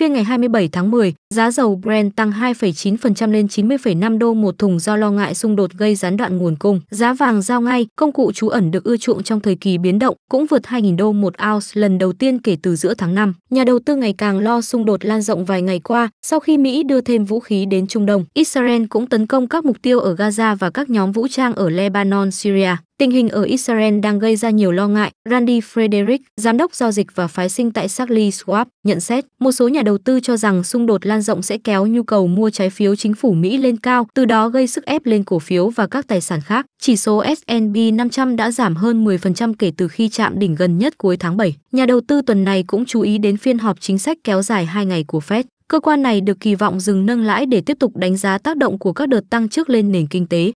Phiên ngày 27 tháng 10, Giá dầu Brent tăng 2,9% lên 90,5 đô một thùng do lo ngại xung đột gây gián đoạn nguồn cung. Giá vàng giao ngay, công cụ trú ẩn được ưa chuộng trong thời kỳ biến động, cũng vượt 2.000 đô một ounce lần đầu tiên kể từ giữa tháng 5. Nhà đầu tư ngày càng lo xung đột lan rộng vài ngày qua sau khi Mỹ đưa thêm vũ khí đến Trung Đông. Israel cũng tấn công các mục tiêu ở Gaza và các nhóm vũ trang ở Lebanon, Syria. Tình hình ở Israel đang gây ra nhiều lo ngại, Randy Frederick, giám đốc giao dịch và phái sinh tại Sarli Schwab, nhận xét. Một số nhà đầu tư cho rằng xung đột lan lan rộng sẽ kéo nhu cầu mua trái phiếu chính phủ Mỹ lên cao, từ đó gây sức ép lên cổ phiếu và các tài sản khác. Chỉ số S&P 500 đã giảm hơn 10% kể từ khi chạm đỉnh gần nhất cuối tháng 7. Nhà đầu tư tuần này cũng chú ý đến phiên họp chính sách kéo dài 2 ngày của Fed. Cơ quan này được kỳ vọng dừng nâng lãi để tiếp tục đánh giá tác động của các đợt tăng trước lên nền kinh tế.